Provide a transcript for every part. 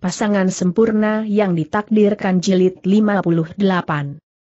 pasangan sempurna yang ditakdirkan jilid 58.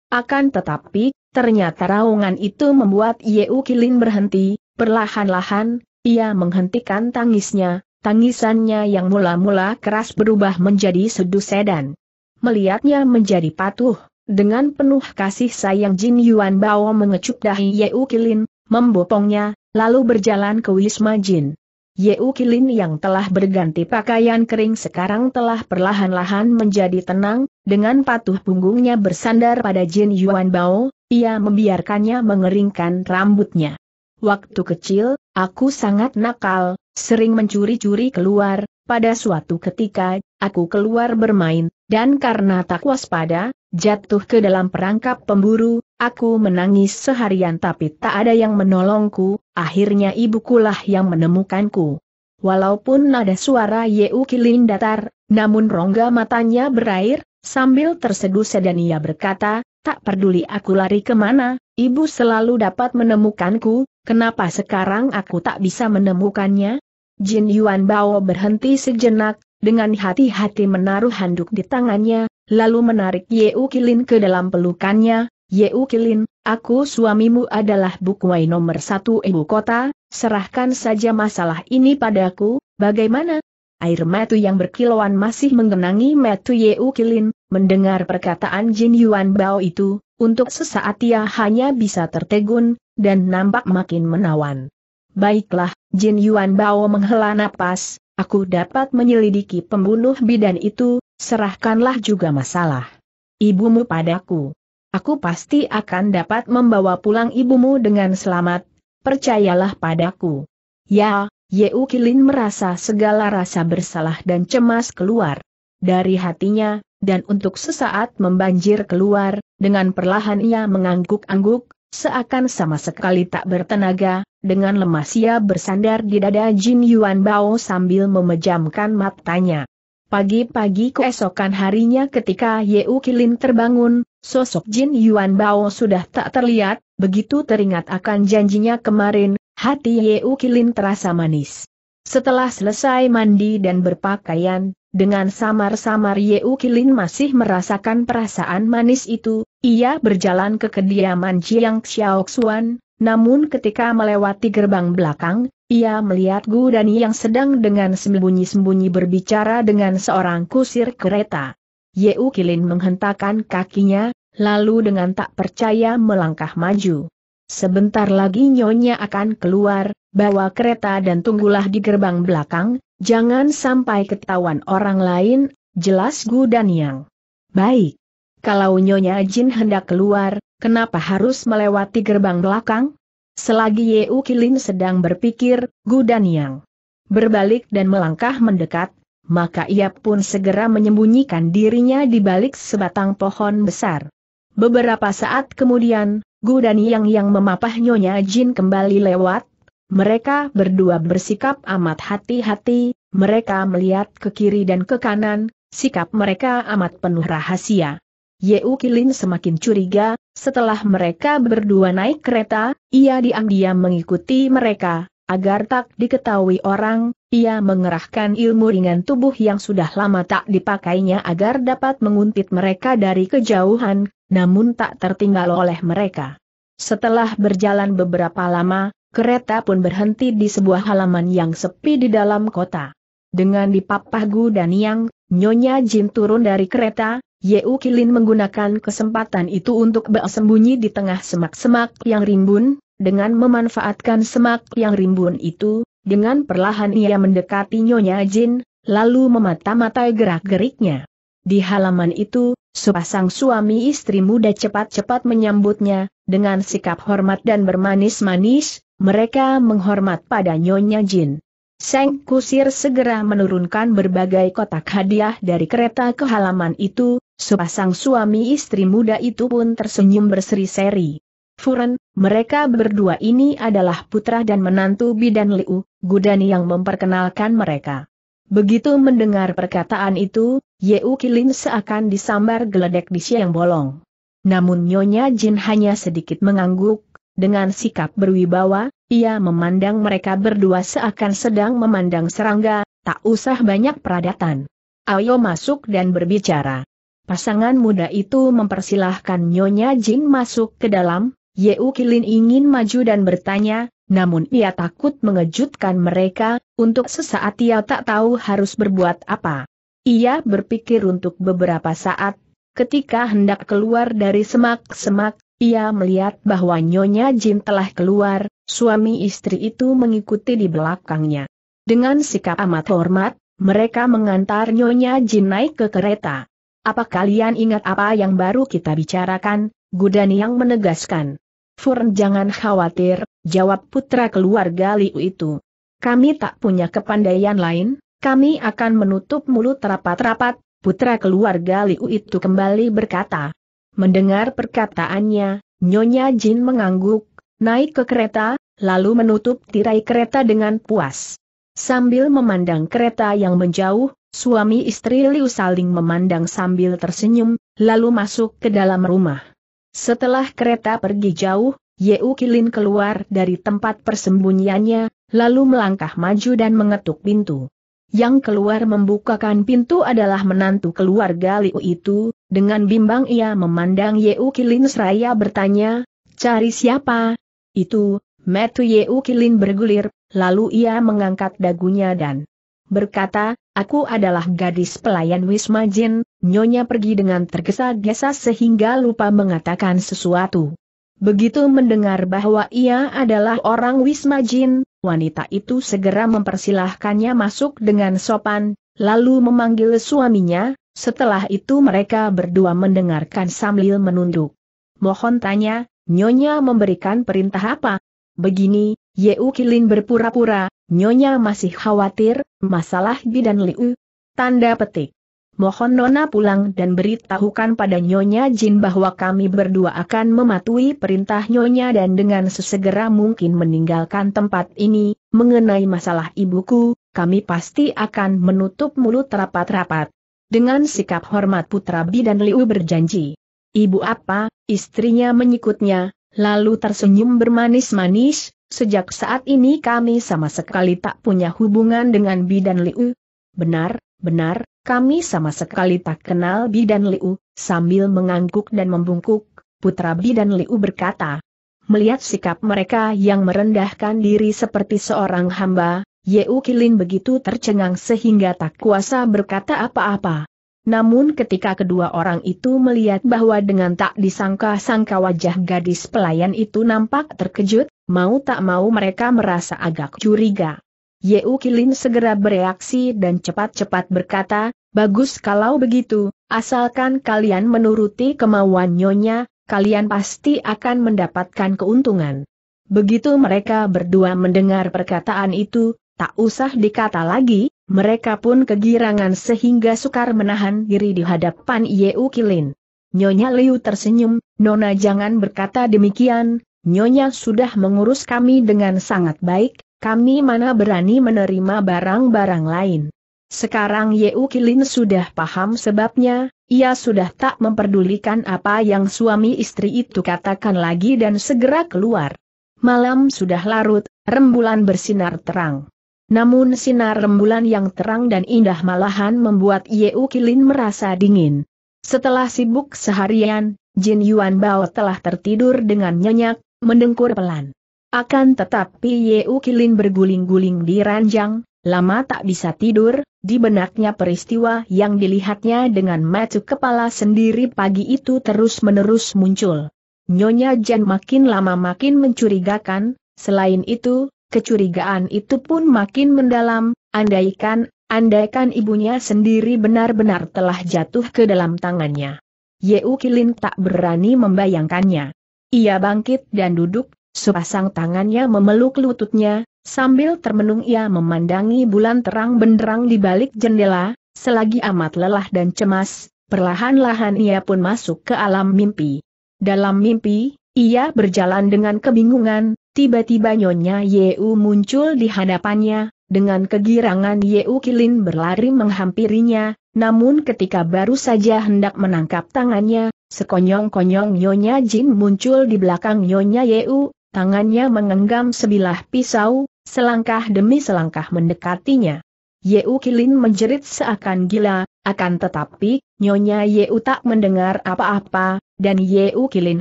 Akan tetapi, ternyata raungan itu membuat Yeu Kilin berhenti, perlahan-lahan, ia menghentikan tangisnya, tangisannya yang mula-mula keras berubah menjadi sedus sedan. Melihatnya menjadi patuh, dengan penuh kasih sayang Jin Yuan Bao mengecup dahi Yeu Kilin, membopongnya, lalu berjalan ke Wisma Jin. Yeu Kilin yang telah berganti pakaian kering sekarang telah perlahan-lahan menjadi tenang, dengan patuh punggungnya bersandar pada Jin Yuan Bao, ia membiarkannya mengeringkan rambutnya. Waktu kecil, aku sangat nakal, sering mencuri-curi keluar, pada suatu ketika, aku keluar bermain, dan karena tak waspada, jatuh ke dalam perangkap pemburu, aku menangis seharian tapi tak ada yang menolongku, akhirnya ibukulah yang menemukanku. Walaupun nada suara Yeu Kilin datar, namun rongga matanya berair, sambil terseduh sedan ia berkata, tak peduli aku lari kemana, ibu selalu dapat menemukanku, kenapa sekarang aku tak bisa menemukannya? Jin Yuan Bao berhenti sejenak, dengan hati-hati menaruh handuk di tangannya, lalu menarik Yeu Kilin ke dalam pelukannya, Yeu Kilin, aku suamimu adalah Bukwai nomor satu ibu kota, serahkan saja masalah ini padaku, bagaimana? Air metu yang berkilauan masih menggenangi metu Yeu Kilin, mendengar perkataan Jin Yuan Bao itu, untuk sesaat ia hanya bisa tertegun, dan nampak makin menawan. Baiklah, Jin Yuan Bao menghela napas, aku dapat menyelidiki pembunuh bidan itu, serahkanlah juga masalah ibumu padaku. Aku pasti akan dapat membawa pulang ibumu dengan selamat, percayalah padaku. Ya, Yeu Kilin merasa segala rasa bersalah dan cemas keluar dari hatinya, dan untuk sesaat membanjir keluar, dengan perlahan ia mengangguk-angguk, seakan sama sekali tak bertenaga, dengan lemas ia bersandar di dada Jin Yuan Bao sambil memejamkan matanya. Pagi-pagi keesokan harinya ketika Yeu Kilin terbangun, sosok Jin Yuan Bao sudah tak terlihat, begitu teringat akan janjinya kemarin, hati Yeu Kilin terasa manis. Setelah selesai mandi dan berpakaian, dengan samar-samar Yeu Kilin masih merasakan perasaan manis itu, ia berjalan ke kediaman Jiang Xiaoxuan, namun ketika melewati gerbang belakang, ia melihat Gu Dani yang sedang dengan sembunyi-sembunyi berbicara dengan seorang kusir kereta. Yeu Kilin menghentakkan kakinya, lalu dengan tak percaya melangkah maju. Sebentar lagi Nyonya akan keluar, bawa kereta dan tunggulah di gerbang belakang, jangan sampai ketahuan orang lain, jelas Gu yang baik. Kalau Nyonya Jin hendak keluar, kenapa harus melewati gerbang belakang? Selagi Yeu Kilin sedang berpikir, Gudan Yang berbalik dan melangkah mendekat, maka ia pun segera menyembunyikan dirinya di balik sebatang pohon besar. Beberapa saat kemudian, Gudan Yang yang memapah Nyonya Jin kembali lewat, mereka berdua bersikap amat hati-hati, mereka melihat ke kiri dan ke kanan, sikap mereka amat penuh rahasia. Yeu Kilin semakin curiga, setelah mereka berdua naik kereta, ia diam-diam mengikuti mereka, agar tak diketahui orang, ia mengerahkan ilmu ringan tubuh yang sudah lama tak dipakainya agar dapat menguntit mereka dari kejauhan, namun tak tertinggal oleh mereka. Setelah berjalan beberapa lama, kereta pun berhenti di sebuah halaman yang sepi di dalam kota. Dengan dipapah Gu dan Yang, Nyonya Jin turun dari kereta, Yeu Kilin menggunakan kesempatan itu untuk bersembunyi di tengah semak-semak yang rimbun, dengan memanfaatkan semak yang rimbun itu, dengan perlahan ia mendekati Nyonya Jin, lalu memata-matai gerak-geriknya. Di halaman itu, sepasang suami istri muda cepat-cepat menyambutnya, dengan sikap hormat dan bermanis-manis, mereka menghormat pada Nyonya Jin. Seng Kusir segera menurunkan berbagai kotak hadiah dari kereta ke halaman itu, sepasang suami istri muda itu pun tersenyum berseri-seri. Furen, mereka berdua ini adalah putra dan menantu Bidan Liu, Gudani yang memperkenalkan mereka. Begitu mendengar perkataan itu, Yeu Kilin seakan disambar geledek di siang bolong. Namun Nyonya Jin hanya sedikit mengangguk, dengan sikap berwibawa, ia memandang mereka berdua seakan sedang memandang serangga, tak usah banyak peradatan. Ayo masuk dan berbicara. Pasangan muda itu mempersilahkan Nyonya Jin masuk ke dalam, Yeu Kilin ingin maju dan bertanya, namun ia takut mengejutkan mereka, untuk sesaat ia tak tahu harus berbuat apa. Ia berpikir untuk beberapa saat, ketika hendak keluar dari semak-semak, ia melihat bahwa Nyonya Jin telah keluar, suami istri itu mengikuti di belakangnya. Dengan sikap amat hormat, mereka mengantar Nyonya Jin naik ke kereta. Apa kalian ingat apa yang baru kita bicarakan? Gudani yang menegaskan. Furn jangan khawatir, jawab putra keluarga Liu itu. Kami tak punya kepandaian lain, kami akan menutup mulut rapat-rapat, putra keluarga Liu itu kembali berkata. Mendengar perkataannya, Nyonya Jin mengangguk, naik ke kereta, lalu menutup tirai kereta dengan puas. Sambil memandang kereta yang menjauh, suami istri Liu saling memandang sambil tersenyum, lalu masuk ke dalam rumah. Setelah kereta pergi jauh, Yeu Kilin keluar dari tempat persembunyiannya, lalu melangkah maju dan mengetuk pintu. Yang keluar membukakan pintu adalah menantu keluarga Liu itu, dengan bimbang ia memandang Yeu Kilin seraya bertanya, cari siapa? Itu, metu Yeu Kilin bergulir, lalu ia mengangkat dagunya dan berkata, aku adalah gadis pelayan Wisma Jin, nyonya pergi dengan tergesa-gesa sehingga lupa mengatakan sesuatu. Begitu mendengar bahwa ia adalah orang Wisma Jin, wanita itu segera mempersilahkannya masuk dengan sopan, lalu memanggil suaminya, setelah itu mereka berdua mendengarkan sambil menunduk. Mohon tanya, Nyonya memberikan perintah apa? Begini, Yeu Kilin berpura-pura, Nyonya masih khawatir, masalah bidan Liu. Tanda petik. Mohon Nona pulang dan beritahukan pada Nyonya Jin bahwa kami berdua akan mematuhi perintah Nyonya dan dengan sesegera mungkin meninggalkan tempat ini. Mengenai masalah ibuku, kami pasti akan menutup mulut rapat-rapat. Dengan sikap hormat Putra Bi dan Liu berjanji. Ibu apa, istrinya menyikutnya, lalu tersenyum bermanis-manis, sejak saat ini kami sama sekali tak punya hubungan dengan Bi dan Liu. Benar, Benar, kami sama sekali tak kenal Bi dan Liu, sambil mengangguk dan membungkuk, putra Bi dan Liu berkata. Melihat sikap mereka yang merendahkan diri seperti seorang hamba, Yeu Kilin begitu tercengang sehingga tak kuasa berkata apa-apa. Namun ketika kedua orang itu melihat bahwa dengan tak disangka-sangka wajah gadis pelayan itu nampak terkejut, mau tak mau mereka merasa agak curiga. Yeu Kilin segera bereaksi dan cepat-cepat berkata, bagus kalau begitu, asalkan kalian menuruti kemauan nyonya, kalian pasti akan mendapatkan keuntungan. Begitu mereka berdua mendengar perkataan itu, tak usah dikata lagi, mereka pun kegirangan sehingga sukar menahan diri di hadapan Yeu Kilin. Nyonya Liu tersenyum, Nona jangan berkata demikian, Nyonya sudah mengurus kami dengan sangat baik, kami mana berani menerima barang-barang lain. Sekarang Yeu Kilin sudah paham sebabnya, ia sudah tak memperdulikan apa yang suami istri itu katakan lagi dan segera keluar. Malam sudah larut, rembulan bersinar terang. Namun sinar rembulan yang terang dan indah malahan membuat Yeu Kilin merasa dingin. Setelah sibuk seharian, Jin Yuan Bao telah tertidur dengan nyenyak, mendengkur pelan. Akan tetapi Ye Ukilin berguling-guling di ranjang, lama tak bisa tidur, di benaknya peristiwa yang dilihatnya dengan mata kepala sendiri pagi itu terus-menerus muncul. Nyonya Jen makin lama makin mencurigakan, selain itu, kecurigaan itu pun makin mendalam, andaikan, andaikan ibunya sendiri benar-benar telah jatuh ke dalam tangannya. Ye Ukilin tak berani membayangkannya. Ia bangkit dan duduk Sepasang tangannya memeluk lututnya, sambil termenung ia memandangi bulan terang benderang di balik jendela, selagi amat lelah dan cemas, perlahan-lahan ia pun masuk ke alam mimpi. Dalam mimpi, ia berjalan dengan kebingungan, tiba-tiba Nyonya Yeu muncul di hadapannya, dengan kegirangan Yeu Kilin berlari menghampirinya, namun ketika baru saja hendak menangkap tangannya, Sekonyong-konyong Nyonya Jin muncul di belakang Nyonya Yeu, Tangannya mengenggam sebilah pisau, selangkah demi selangkah mendekatinya. Yeu Kilin menjerit seakan gila, akan tetapi, Nyonya Yeu tak mendengar apa-apa, dan Yeu Kilin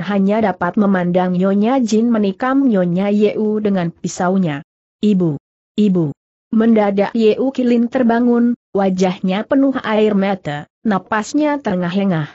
hanya dapat memandang Nyonya Jin menikam Nyonya Yeu dengan pisaunya. Ibu! Ibu! Mendadak Yeu Kilin terbangun, wajahnya penuh air mata, napasnya terengah-engah.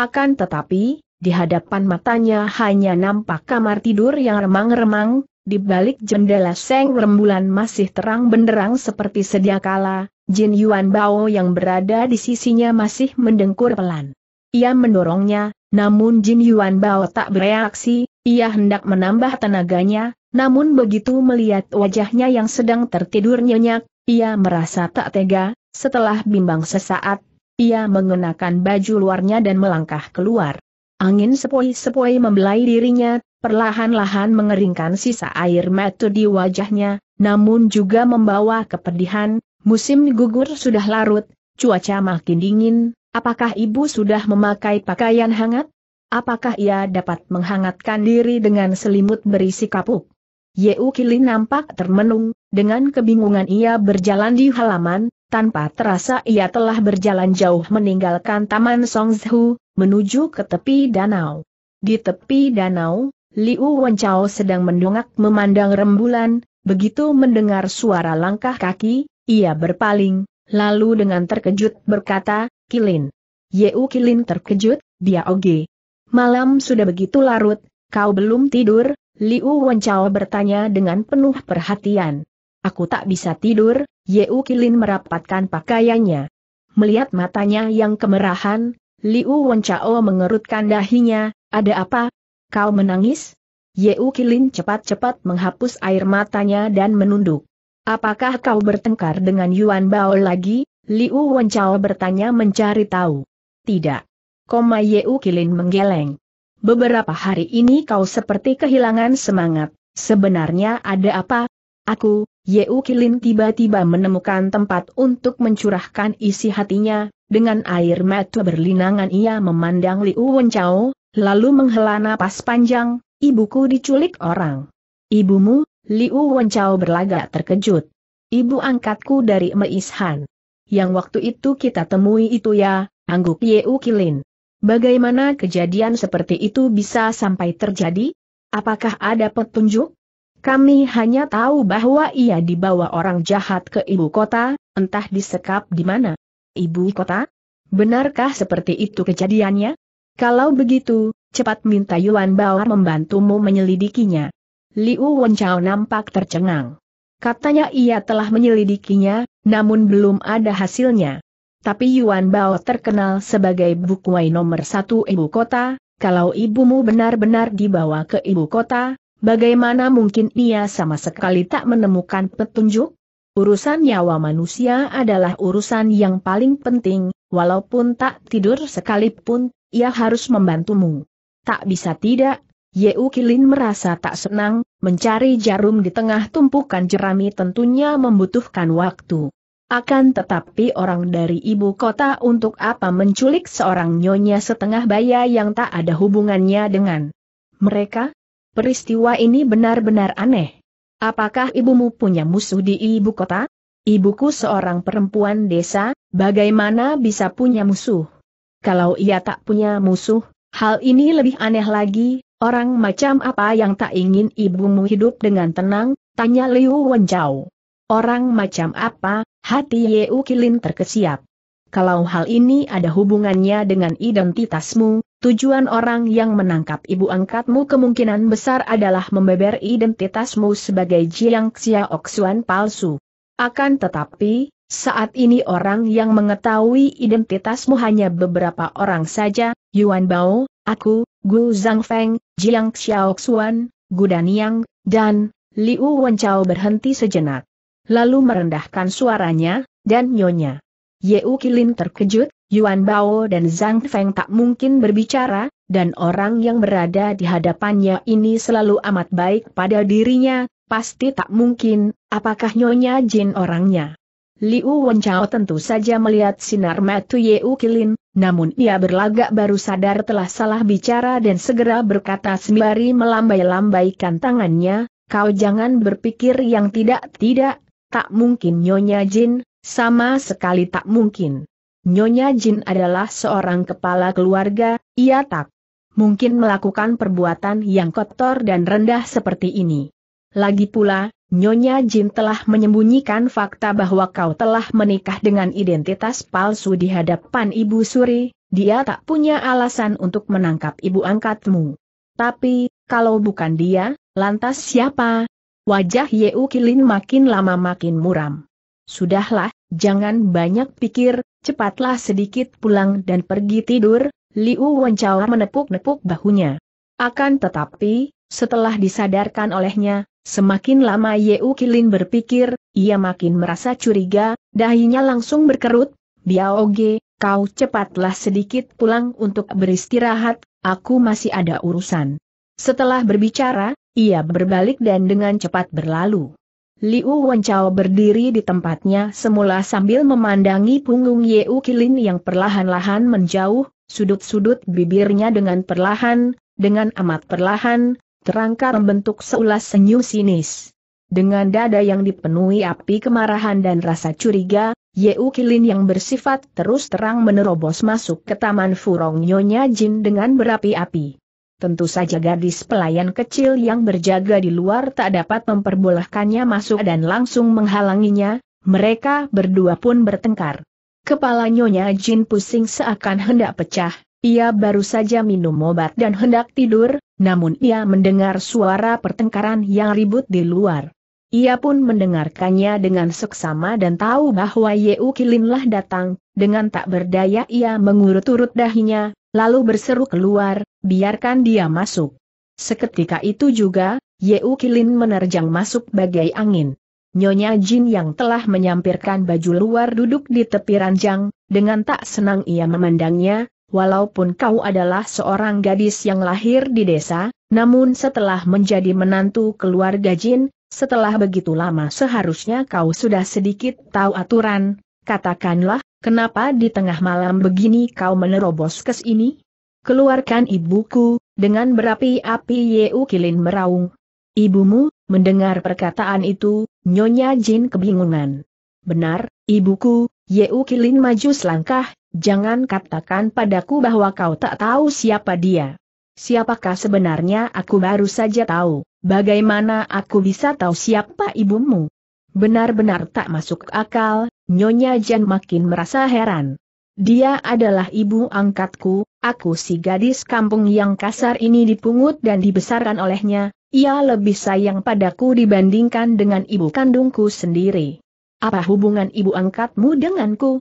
Akan tetapi, di hadapan matanya hanya nampak kamar tidur yang remang-remang, di balik jendela seng rembulan masih terang benderang seperti sedia kala, Jin Yuan Bao yang berada di sisinya masih mendengkur pelan. Ia mendorongnya, namun Jin Yuan Bao tak bereaksi, ia hendak menambah tenaganya, namun begitu melihat wajahnya yang sedang tertidur nyenyak, ia merasa tak tega, setelah bimbang sesaat, ia mengenakan baju luarnya dan melangkah keluar. Angin sepoi-sepoi membelai dirinya, perlahan-lahan mengeringkan sisa air mata di wajahnya, namun juga membawa kepedihan, musim gugur sudah larut, cuaca makin dingin, apakah ibu sudah memakai pakaian hangat? Apakah ia dapat menghangatkan diri dengan selimut berisi kapuk? Yeu Kili nampak termenung, dengan kebingungan ia berjalan di halaman, tanpa terasa ia telah berjalan jauh meninggalkan Taman Songzhu, menuju ke tepi danau. Di tepi danau, Liu Wenchao sedang mendongak memandang rembulan, begitu mendengar suara langkah kaki, ia berpaling, lalu dengan terkejut berkata, Kilin. Yeu Kilin terkejut, dia oge. Malam sudah begitu larut, kau belum tidur, Liu Wenchao bertanya dengan penuh perhatian. Aku tak bisa tidur, Yeu Kilin merapatkan pakaiannya. Melihat matanya yang kemerahan, Liu Wencao mengerutkan dahinya, ada apa? Kau menangis? Yeu Kilin cepat-cepat menghapus air matanya dan menunduk. Apakah kau bertengkar dengan Yuan Bao lagi? Liu Wencao bertanya mencari tahu. Tidak. Koma Yeu Kilin menggeleng. Beberapa hari ini kau seperti kehilangan semangat. Sebenarnya ada apa? Aku, Yeu Kilin tiba-tiba menemukan tempat untuk mencurahkan isi hatinya, dengan air mata berlinangan ia memandang Liu Wenchao, lalu menghela napas panjang, ibuku diculik orang. Ibumu, Liu Wenchao berlagak terkejut. Ibu angkatku dari Meishan. Yang waktu itu kita temui itu ya, angguk Yeu Kilin. Bagaimana kejadian seperti itu bisa sampai terjadi? Apakah ada petunjuk? Kami hanya tahu bahwa ia dibawa orang jahat ke ibu kota, entah disekap di mana. Ibu kota? Benarkah seperti itu kejadiannya? Kalau begitu, cepat minta Yuan Bao membantumu menyelidikinya. Liu Wenchao nampak tercengang. Katanya ia telah menyelidikinya, namun belum ada hasilnya. Tapi Yuan Bao terkenal sebagai bukuai nomor satu ibu kota, kalau ibumu benar-benar dibawa ke ibu kota, Bagaimana mungkin ia sama sekali tak menemukan petunjuk? Urusan nyawa manusia adalah urusan yang paling penting, walaupun tak tidur sekalipun, ia harus membantumu. Tak bisa tidak, Yeu Kilin merasa tak senang, mencari jarum di tengah tumpukan jerami tentunya membutuhkan waktu. Akan tetapi orang dari ibu kota untuk apa menculik seorang nyonya setengah baya yang tak ada hubungannya dengan mereka? Peristiwa ini benar-benar aneh. Apakah ibumu punya musuh di ibu kota? Ibuku seorang perempuan desa, bagaimana bisa punya musuh? Kalau ia tak punya musuh, hal ini lebih aneh lagi, orang macam apa yang tak ingin ibumu hidup dengan tenang, tanya Liu Wenjau. Orang macam apa, hati Yeu Kilin terkesiap kalau hal ini ada hubungannya dengan identitasmu, tujuan orang yang menangkap ibu angkatmu kemungkinan besar adalah membeber identitasmu sebagai Jiang Xiaoxuan palsu. Akan tetapi, saat ini orang yang mengetahui identitasmu hanya beberapa orang saja, Yuan Bao, aku, Gu Zhangfeng, Jiang Xiaoxuan, Gu Daniang, dan Liu Wenchao berhenti sejenak. Lalu merendahkan suaranya, dan nyonya. Yeu Kilin terkejut, Yuan Bao dan Zhang Feng tak mungkin berbicara, dan orang yang berada di hadapannya ini selalu amat baik pada dirinya, pasti tak mungkin, apakah Nyonya Jin orangnya. Liu Wenchao tentu saja melihat sinar mata Yeu Kilin, namun ia berlagak baru sadar telah salah bicara dan segera berkata sembari melambai-lambaikan tangannya, kau jangan berpikir yang tidak-tidak, tak mungkin Nyonya Jin, sama sekali tak mungkin. Nyonya Jin adalah seorang kepala keluarga, ia tak mungkin melakukan perbuatan yang kotor dan rendah seperti ini. Lagi pula, Nyonya Jin telah menyembunyikan fakta bahwa kau telah menikah dengan identitas palsu di hadapan Ibu Suri, dia tak punya alasan untuk menangkap ibu angkatmu. Tapi, kalau bukan dia, lantas siapa? Wajah Yeukilin makin lama makin muram. Sudahlah, jangan banyak pikir, cepatlah sedikit pulang dan pergi tidur, Liu Wencao menepuk-nepuk bahunya. Akan tetapi, setelah disadarkan olehnya, semakin lama Yeu Kilin berpikir, ia makin merasa curiga, dahinya langsung berkerut, Biaoge, kau cepatlah sedikit pulang untuk beristirahat, aku masih ada urusan. Setelah berbicara, ia berbalik dan dengan cepat berlalu. Liu Wenchao berdiri di tempatnya semula sambil memandangi punggung Yeu Kilin yang perlahan-lahan menjauh, sudut-sudut bibirnya dengan perlahan, dengan amat perlahan, terangkar membentuk seulas senyum sinis. Dengan dada yang dipenuhi api kemarahan dan rasa curiga, Yeu Kilin yang bersifat terus terang menerobos masuk ke taman furong Nyonya Jin dengan berapi-api. Tentu saja gadis pelayan kecil yang berjaga di luar tak dapat memperbolehkannya masuk dan langsung menghalanginya, mereka berdua pun bertengkar. Kepala Nyonya Jin pusing seakan hendak pecah, ia baru saja minum obat dan hendak tidur, namun ia mendengar suara pertengkaran yang ribut di luar. Ia pun mendengarkannya dengan seksama dan tahu bahwa Yeu Kilinlah datang, dengan tak berdaya ia mengurut-urut dahinya, Lalu berseru keluar, biarkan dia masuk. Seketika itu juga, Yeu Kilin menerjang masuk bagai angin. Nyonya Jin yang telah menyampirkan baju luar duduk di tepi ranjang, dengan tak senang ia memandangnya, walaupun kau adalah seorang gadis yang lahir di desa, namun setelah menjadi menantu keluarga Jin, setelah begitu lama seharusnya kau sudah sedikit tahu aturan, katakanlah, Kenapa di tengah malam begini kau menerobos ke ini? Keluarkan ibuku, dengan berapi-api Yeu Kilin meraung. Ibumu, mendengar perkataan itu, Nyonya Jin kebingungan. Benar, ibuku, Yeu Kilin maju selangkah, jangan katakan padaku bahwa kau tak tahu siapa dia. Siapakah sebenarnya aku baru saja tahu, bagaimana aku bisa tahu siapa ibumu? Benar-benar tak masuk akal, Nyonya Jan makin merasa heran. Dia adalah ibu angkatku, aku si gadis kampung yang kasar ini dipungut dan dibesarkan olehnya, ia lebih sayang padaku dibandingkan dengan ibu kandungku sendiri. Apa hubungan ibu angkatmu denganku?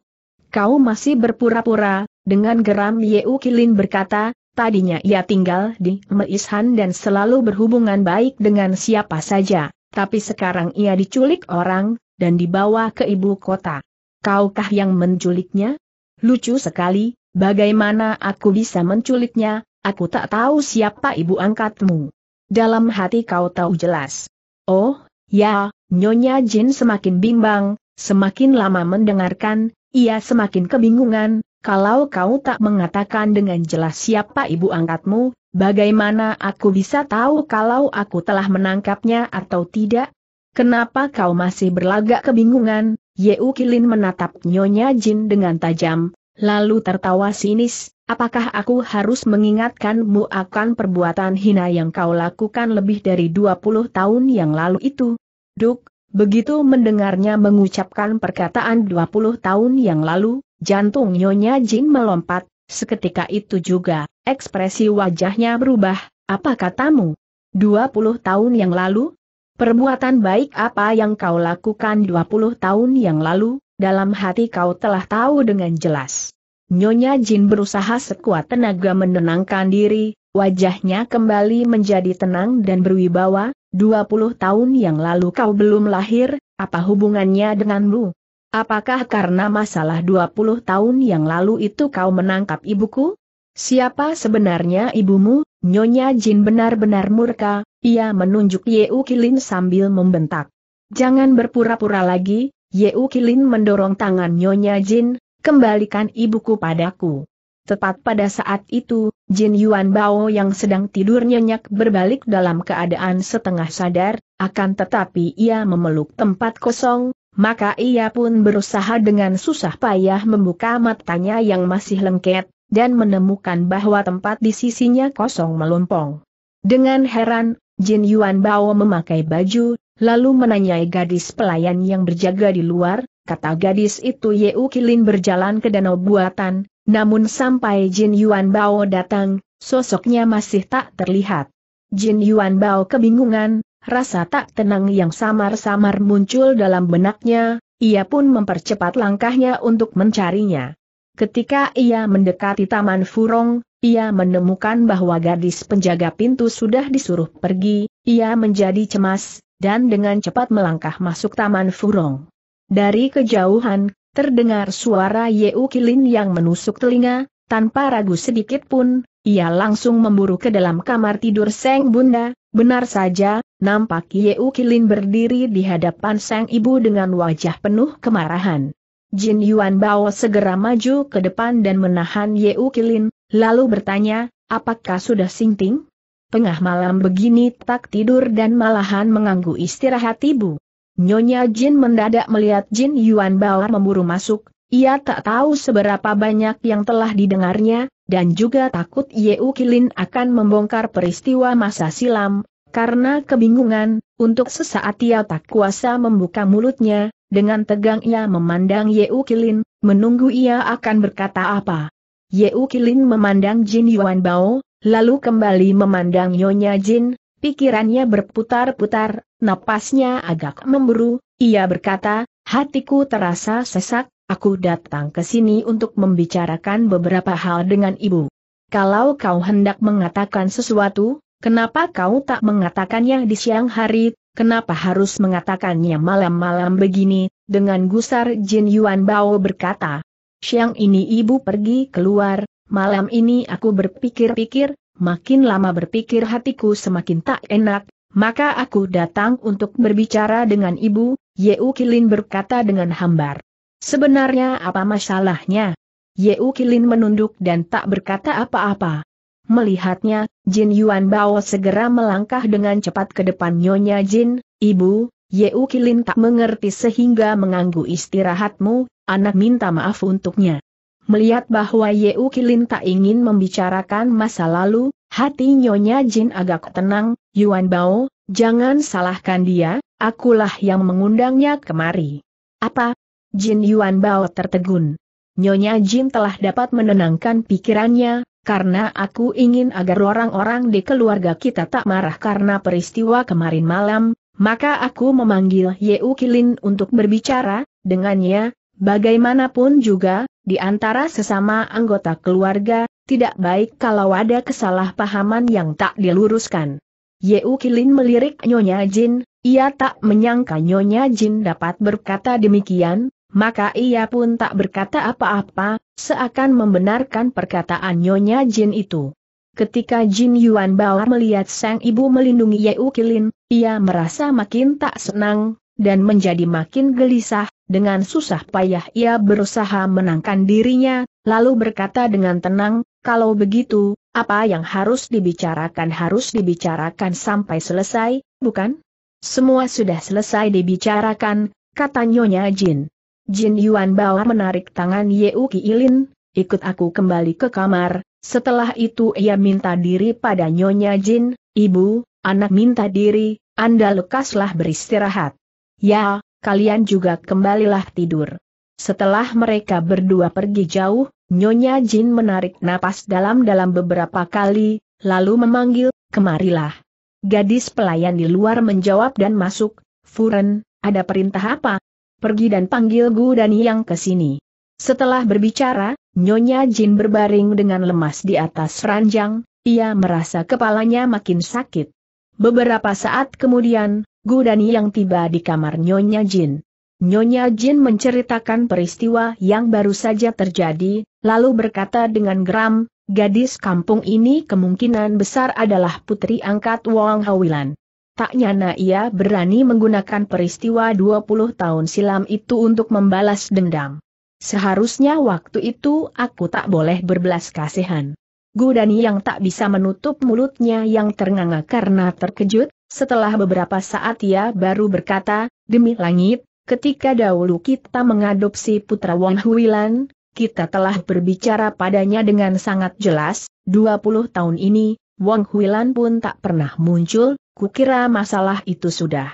Kau masih berpura-pura, dengan geram Yeu Kilin berkata, tadinya ia tinggal di Meishan dan selalu berhubungan baik dengan siapa saja, tapi sekarang ia diculik orang, dan dibawa ke ibu kota. Kaukah yang menculiknya? Lucu sekali, bagaimana aku bisa menculiknya, aku tak tahu siapa ibu angkatmu. Dalam hati kau tahu jelas. Oh, ya, Nyonya Jin semakin bimbang, semakin lama mendengarkan, ia semakin kebingungan, kalau kau tak mengatakan dengan jelas siapa ibu angkatmu, bagaimana aku bisa tahu kalau aku telah menangkapnya atau tidak? Kenapa kau masih berlagak kebingungan? Yeu Kilin menatap Nyonya Jin dengan tajam, lalu tertawa sinis, apakah aku harus mengingatkanmu akan perbuatan hina yang kau lakukan lebih dari 20 tahun yang lalu itu? Duk, begitu mendengarnya mengucapkan perkataan 20 tahun yang lalu, jantung Nyonya Jin melompat, seketika itu juga, ekspresi wajahnya berubah, apa katamu? 20 tahun yang lalu, Perbuatan baik apa yang kau lakukan 20 tahun yang lalu, dalam hati kau telah tahu dengan jelas. Nyonya Jin berusaha sekuat tenaga menenangkan diri, wajahnya kembali menjadi tenang dan berwibawa, 20 tahun yang lalu kau belum lahir, apa hubungannya denganmu? Apakah karena masalah 20 tahun yang lalu itu kau menangkap ibuku? Siapa sebenarnya ibumu? Nyonya Jin benar-benar murka, ia menunjuk Yeu Kilin sambil membentak. Jangan berpura-pura lagi, Yeu Kilin mendorong tangan Nyonya Jin, kembalikan ibuku padaku. Tepat pada saat itu, Jin Yuan Bao yang sedang tidur nyenyak berbalik dalam keadaan setengah sadar, akan tetapi ia memeluk tempat kosong, maka ia pun berusaha dengan susah payah membuka matanya yang masih lengket, dan menemukan bahwa tempat di sisinya kosong melompong. Dengan heran, Jin Yuan Bao memakai baju, lalu menanyai gadis pelayan yang berjaga di luar, kata gadis itu Yeu Kilin berjalan ke danau buatan, namun sampai Jin Yuan Bao datang, sosoknya masih tak terlihat. Jin Yuan Bao kebingungan, rasa tak tenang yang samar-samar muncul dalam benaknya, ia pun mempercepat langkahnya untuk mencarinya. Ketika ia mendekati Taman Furong, ia menemukan bahwa gadis penjaga pintu sudah disuruh pergi, ia menjadi cemas, dan dengan cepat melangkah masuk Taman Furong. Dari kejauhan, terdengar suara Yeu Kilin yang menusuk telinga, tanpa ragu sedikit pun, ia langsung memburu ke dalam kamar tidur Seng Bunda, benar saja, nampak Yeu Kilin berdiri di hadapan Sang Ibu dengan wajah penuh kemarahan. Jin Yuan Bao segera maju ke depan dan menahan Yeu Kilin, lalu bertanya, apakah sudah sinting? Pengah malam begini tak tidur dan malahan mengganggu istirahat ibu. Nyonya Jin mendadak melihat Jin Yuan Bao memburu masuk, ia tak tahu seberapa banyak yang telah didengarnya, dan juga takut Yeu Kilin akan membongkar peristiwa masa silam, karena kebingungan, untuk sesaat ia tak kuasa membuka mulutnya, dengan tegang ia memandang Yeu Kilin, menunggu ia akan berkata apa. Yeu Kilin memandang Jin Yuan Bao, lalu kembali memandang Nyonya Jin, pikirannya berputar-putar, napasnya agak memburu. ia berkata, hatiku terasa sesak, aku datang ke sini untuk membicarakan beberapa hal dengan ibu. Kalau kau hendak mengatakan sesuatu, Kenapa kau tak mengatakannya di siang hari, kenapa harus mengatakannya malam-malam begini, dengan gusar Jin Yuan Bao berkata. Siang ini ibu pergi keluar, malam ini aku berpikir-pikir, makin lama berpikir hatiku semakin tak enak, maka aku datang untuk berbicara dengan ibu, Yeu Kilin berkata dengan hambar. Sebenarnya apa masalahnya? Yeu Kilin menunduk dan tak berkata apa-apa. Melihatnya, Jin Yuan Bao segera melangkah dengan cepat ke depan Nyonya Jin, Ibu, Yeu Kilin tak mengerti sehingga mengganggu istirahatmu, anak minta maaf untuknya. Melihat bahwa Yeu Kilin tak ingin membicarakan masa lalu, hati Nyonya Jin agak tenang, Yuan Bao, jangan salahkan dia, akulah yang mengundangnya kemari. Apa? Jin Yuan Bao tertegun. Nyonya Jin telah dapat menenangkan pikirannya, karena aku ingin agar orang-orang di keluarga kita tak marah karena peristiwa kemarin malam, maka aku memanggil Yeu Kilin untuk berbicara, dengannya, bagaimanapun juga, di antara sesama anggota keluarga, tidak baik kalau ada kesalahpahaman yang tak diluruskan. Yeu Kilin melirik Nyonya Jin, ia tak menyangka Nyonya Jin dapat berkata demikian, maka ia pun tak berkata apa-apa, seakan membenarkan perkataan Nyonya Jin itu. Ketika Jin Yuan Bao melihat sang ibu melindungi Ye Ukilin, ia merasa makin tak senang, dan menjadi makin gelisah, dengan susah payah ia berusaha menangkan dirinya, lalu berkata dengan tenang, kalau begitu, apa yang harus dibicarakan harus dibicarakan sampai selesai, bukan? Semua sudah selesai dibicarakan, kata Nyonya Jin. Jin Yuan Bao menarik tangan Yeu Ilin, ikut aku kembali ke kamar, setelah itu ia minta diri pada Nyonya Jin, Ibu, anak minta diri, Anda lekaslah beristirahat. Ya, kalian juga kembalilah tidur. Setelah mereka berdua pergi jauh, Nyonya Jin menarik napas dalam-dalam beberapa kali, lalu memanggil, kemarilah. Gadis pelayan di luar menjawab dan masuk, Furen, ada perintah apa? pergi dan panggil Gu Dan yang ke sini. Setelah berbicara, Nyonya Jin berbaring dengan lemas di atas ranjang, ia merasa kepalanya makin sakit. Beberapa saat kemudian, Gu Dan yang tiba di kamar Nyonya Jin. Nyonya Jin menceritakan peristiwa yang baru saja terjadi, lalu berkata dengan geram, gadis kampung ini kemungkinan besar adalah putri angkat Wang Hawilan. Tak nyana ia berani menggunakan peristiwa 20 tahun silam itu untuk membalas dendam. Seharusnya waktu itu aku tak boleh berbelas kasihan. Gudani yang tak bisa menutup mulutnya yang ternganga karena terkejut, setelah beberapa saat ia baru berkata, demi langit, ketika dahulu kita mengadopsi putra Wang Huilan, kita telah berbicara padanya dengan sangat jelas, 20 tahun ini, Wang Huilan pun tak pernah muncul, kukira masalah itu sudah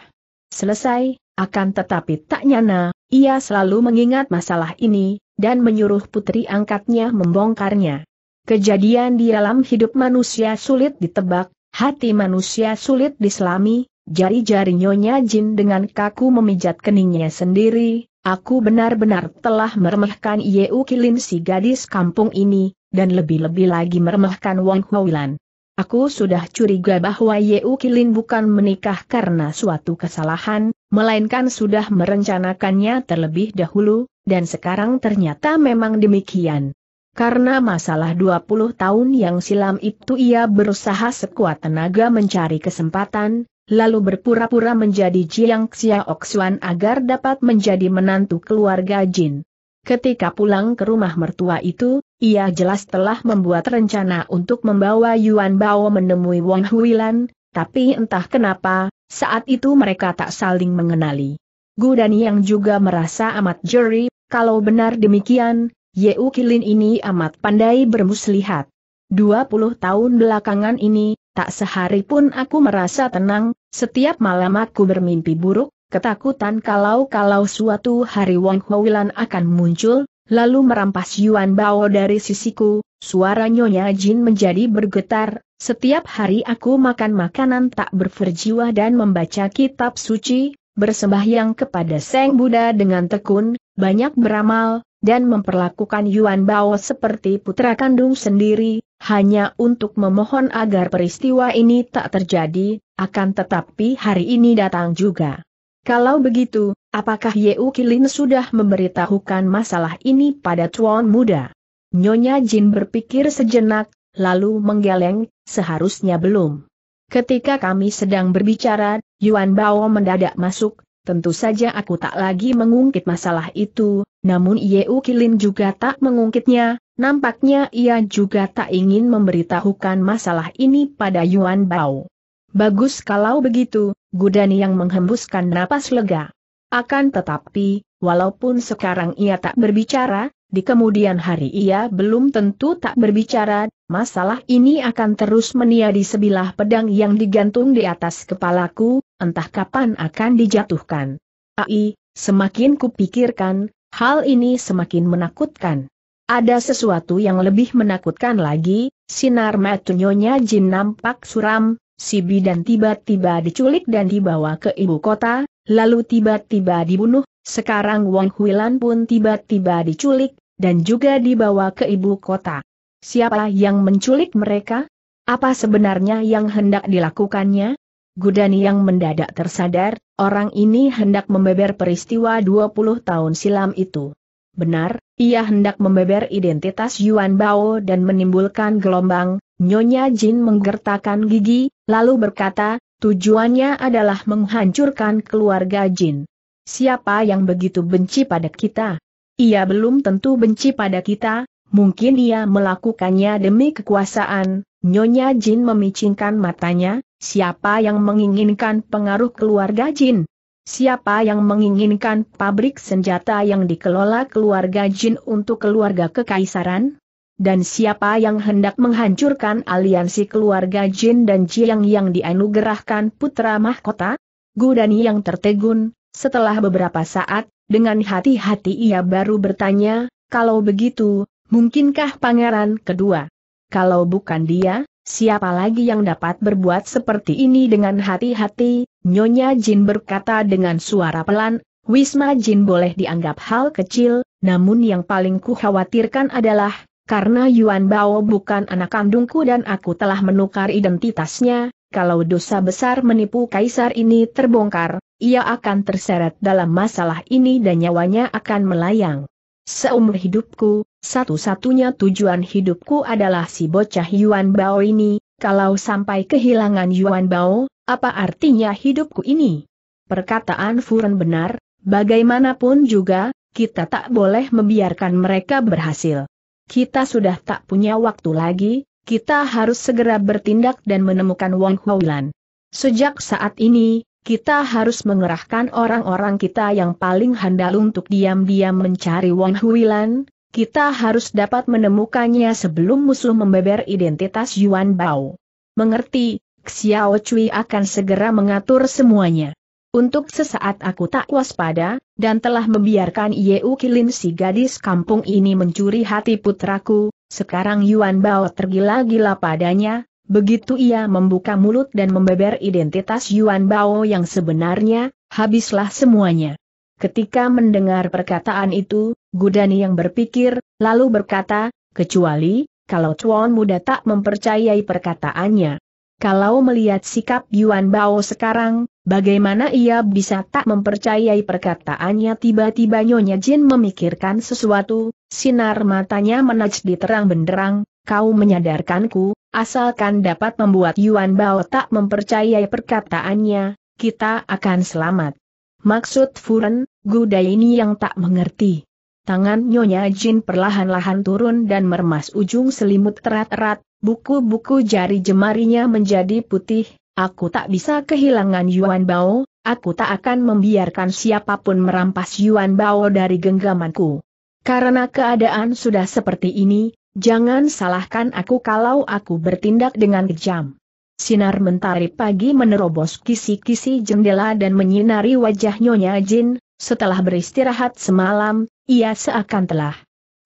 selesai, akan tetapi tak nyana, ia selalu mengingat masalah ini, dan menyuruh putri angkatnya membongkarnya. Kejadian di dalam hidup manusia sulit ditebak, hati manusia sulit diselami, jari-jari Nyonya Jin dengan kaku memijat keningnya sendiri, aku benar-benar telah meremehkan Yeu Kilin si gadis kampung ini, dan lebih-lebih lagi meremehkan Wang Huilan. Aku sudah curiga bahwa Yeu Kilin bukan menikah karena suatu kesalahan, melainkan sudah merencanakannya terlebih dahulu, dan sekarang ternyata memang demikian. Karena masalah 20 tahun yang silam itu ia berusaha sekuat tenaga mencari kesempatan, lalu berpura-pura menjadi Jiang Xiaoxuan agar dapat menjadi menantu keluarga Jin. Ketika pulang ke rumah mertua itu, ia jelas telah membuat rencana untuk membawa Yuan Bao menemui Wang Huilan, tapi entah kenapa, saat itu mereka tak saling mengenali. Gu Dan yang juga merasa amat jeri, kalau benar demikian, U Kilin ini amat pandai bermuslihat. 20 tahun belakangan ini, tak sehari pun aku merasa tenang, setiap malam aku bermimpi buruk, ketakutan kalau-kalau suatu hari Wang Huilan akan muncul, lalu merampas Yuan Bao dari sisiku, suara Nyonya Jin menjadi bergetar, setiap hari aku makan makanan tak berferjiwa dan membaca kitab suci, bersembahyang kepada Seng Buddha dengan tekun, banyak beramal, dan memperlakukan Yuan Bao seperti putra kandung sendiri, hanya untuk memohon agar peristiwa ini tak terjadi, akan tetapi hari ini datang juga. Kalau begitu, Apakah Yeu Kilin sudah memberitahukan masalah ini pada tuan muda? Nyonya Jin berpikir sejenak, lalu menggeleng, seharusnya belum. Ketika kami sedang berbicara, Yuan Bao mendadak masuk, tentu saja aku tak lagi mengungkit masalah itu, namun Yeu Kilin juga tak mengungkitnya, nampaknya ia juga tak ingin memberitahukan masalah ini pada Yuan Bao. Bagus kalau begitu, Gudani yang menghembuskan napas lega. Akan tetapi, walaupun sekarang ia tak berbicara, di kemudian hari ia belum tentu tak berbicara, masalah ini akan terus menia di sebilah pedang yang digantung di atas kepalaku, entah kapan akan dijatuhkan. Ai, semakin kupikirkan, hal ini semakin menakutkan. Ada sesuatu yang lebih menakutkan lagi, sinar matunyonya Jin nampak suram, si bidan tiba-tiba diculik dan dibawa ke ibu kota, lalu tiba-tiba dibunuh, sekarang Wang Huilan pun tiba-tiba diculik, dan juga dibawa ke ibu kota. Siapa yang menculik mereka? Apa sebenarnya yang hendak dilakukannya? Gudani yang mendadak tersadar, orang ini hendak membeber peristiwa 20 tahun silam itu. Benar, ia hendak membeber identitas Yuan Bao dan menimbulkan gelombang, Nyonya Jin menggertakkan gigi, lalu berkata, Tujuannya adalah menghancurkan keluarga Jin. Siapa yang begitu benci pada kita? Ia belum tentu benci pada kita, mungkin ia melakukannya demi kekuasaan. Nyonya Jin memicingkan matanya, siapa yang menginginkan pengaruh keluarga Jin? Siapa yang menginginkan pabrik senjata yang dikelola keluarga Jin untuk keluarga kekaisaran? dan siapa yang hendak menghancurkan aliansi keluarga Jin dan Jiang yang dianugerahkan putra mahkota? Gu Gudani yang tertegun, setelah beberapa saat, dengan hati-hati ia baru bertanya, kalau begitu, mungkinkah pangeran kedua? Kalau bukan dia, siapa lagi yang dapat berbuat seperti ini dengan hati-hati? Nyonya Jin berkata dengan suara pelan, Wisma Jin boleh dianggap hal kecil, namun yang paling kukhawatirkan adalah karena Yuan Bao bukan anak kandungku dan aku telah menukar identitasnya, kalau dosa besar menipu kaisar ini terbongkar, ia akan terseret dalam masalah ini dan nyawanya akan melayang. Seumur hidupku, satu-satunya tujuan hidupku adalah si bocah Yuan Bao ini, kalau sampai kehilangan Yuan Bao, apa artinya hidupku ini? Perkataan Furen benar, bagaimanapun juga, kita tak boleh membiarkan mereka berhasil kita sudah tak punya waktu lagi, kita harus segera bertindak dan menemukan Wang Huilan. Sejak saat ini, kita harus mengerahkan orang-orang kita yang paling handal untuk diam-diam mencari Wang Huilan, kita harus dapat menemukannya sebelum musuh membeber identitas Yuan Bao. Mengerti, Xiao Cui akan segera mengatur semuanya. Untuk sesaat aku tak waspada, dan telah membiarkan Ye Kilin si gadis kampung ini mencuri hati putraku, sekarang Yuan Bao tergila-gila padanya, begitu ia membuka mulut dan membeber identitas Yuan Bao yang sebenarnya, habislah semuanya. Ketika mendengar perkataan itu, Gudani yang berpikir, lalu berkata, kecuali, kalau Chuan Muda tak mempercayai perkataannya. Kalau melihat sikap Yuan Bao sekarang, Bagaimana ia bisa tak mempercayai perkataannya tiba-tiba Nyonya Jin memikirkan sesuatu, sinar matanya menajdi terang benderang, kau menyadarkanku, asalkan dapat membuat Yuan Bao tak mempercayai perkataannya, kita akan selamat. Maksud Furen, Guda ini yang tak mengerti. Tangan Nyonya Jin perlahan-lahan turun dan meremas ujung selimut erat-erat, buku-buku jari jemarinya menjadi putih, Aku tak bisa kehilangan Yuan Bao, aku tak akan membiarkan siapapun merampas Yuan Bao dari genggamanku. Karena keadaan sudah seperti ini, jangan salahkan aku kalau aku bertindak dengan kejam. Sinar mentari pagi menerobos kisi-kisi jendela dan menyinari wajah Nyonya Jin, setelah beristirahat semalam, ia seakan telah